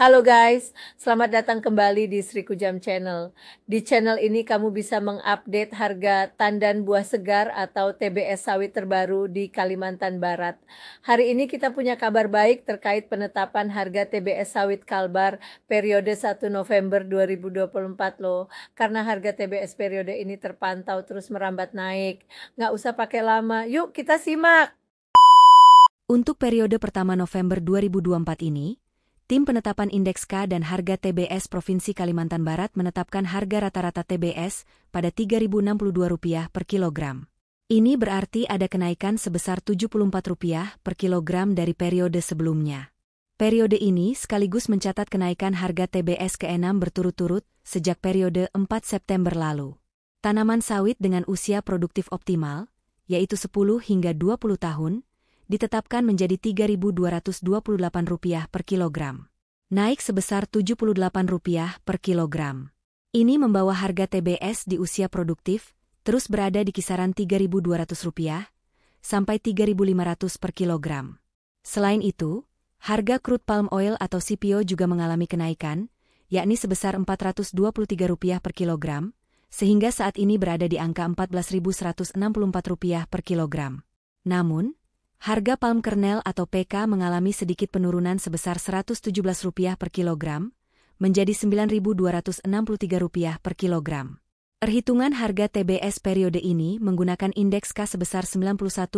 Halo guys, selamat datang kembali di Sri Kujam Channel. Di channel ini kamu bisa mengupdate harga tandan buah segar atau TBS sawit terbaru di Kalimantan Barat. Hari ini kita punya kabar baik terkait penetapan harga TBS sawit Kalbar periode 1 November 2024 loh. Karena harga TBS periode ini terpantau terus merambat naik. Nggak usah pakai lama, yuk kita simak. Untuk periode pertama November 2024 ini, Tim penetapan indeks K dan harga TBS Provinsi Kalimantan Barat menetapkan harga rata-rata TBS pada Rp3.062 per kilogram. Ini berarti ada kenaikan sebesar Rp74 per kilogram dari periode sebelumnya. Periode ini sekaligus mencatat kenaikan harga TBS ke-6 berturut-turut sejak periode 4 September lalu. Tanaman sawit dengan usia produktif optimal, yaitu 10 hingga 20 tahun, ditetapkan menjadi Rp3.228 per kilogram naik sebesar Rp78 per kilogram. Ini membawa harga TBS di usia produktif terus berada di kisaran Rp3.200 sampai Rp3.500 per kilogram. Selain itu, harga crude palm oil atau CPO juga mengalami kenaikan, yakni sebesar Rp423 per kilogram, sehingga saat ini berada di angka Rp14.164 per kilogram. Namun, Harga palm kernel atau PK mengalami sedikit penurunan sebesar Rp117 per kilogram, menjadi Rp9.263 per kilogram. Perhitungan harga TBS periode ini menggunakan indeks K sebesar 91,89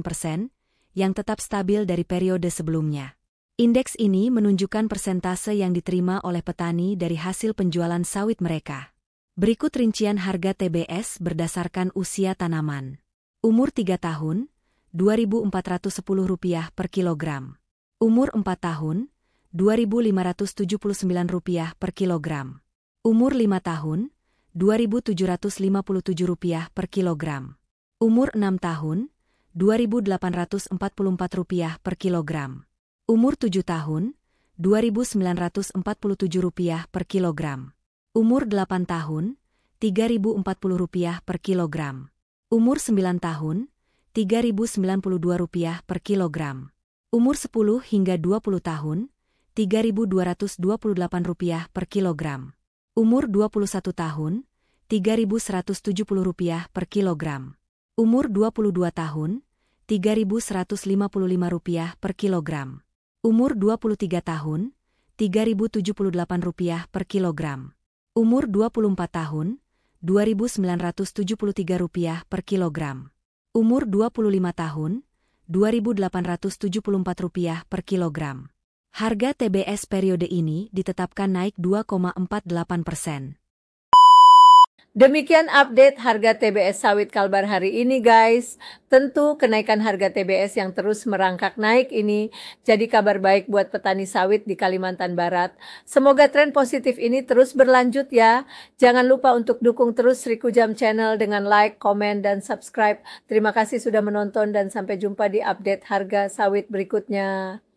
persen, yang tetap stabil dari periode sebelumnya. Indeks ini menunjukkan persentase yang diterima oleh petani dari hasil penjualan sawit mereka. Berikut rincian harga TBS berdasarkan usia tanaman. Umur 3 tahun, Rp2.410 per kilogram. Umur 4 tahun, Rp2.579 per kilogram. Umur 5 tahun, Rp2.757 per kilogram. Umur 6 tahun, Rp2.844 per kilogram. Umur 7 tahun, Rp2.947 per kilogram. Umur 8 tahun, Rp3.040 per kilogram. Umur 9 tahun, Rp3.092 per kilogram. Umur 10 hingga 20 tahun, Rp3.228 per kilogram. Umur 21 tahun, Rp3.170 per kilogram. Umur 22 tahun, Rp3.155 per kilogram. Umur 23 tahun, Rp3.078 per kilogram. Umur 24 tahun, Rp2.973 per kilogram. Umur 25 tahun, Rp2.874 per kilogram. Harga TBS periode ini ditetapkan naik 2,48 persen. Demikian update harga TBS sawit Kalbar hari ini guys. Tentu kenaikan harga TBS yang terus merangkak naik ini jadi kabar baik buat petani sawit di Kalimantan Barat. Semoga tren positif ini terus berlanjut ya. Jangan lupa untuk dukung terus Riku Jam Channel dengan like, komen, dan subscribe. Terima kasih sudah menonton dan sampai jumpa di update harga sawit berikutnya.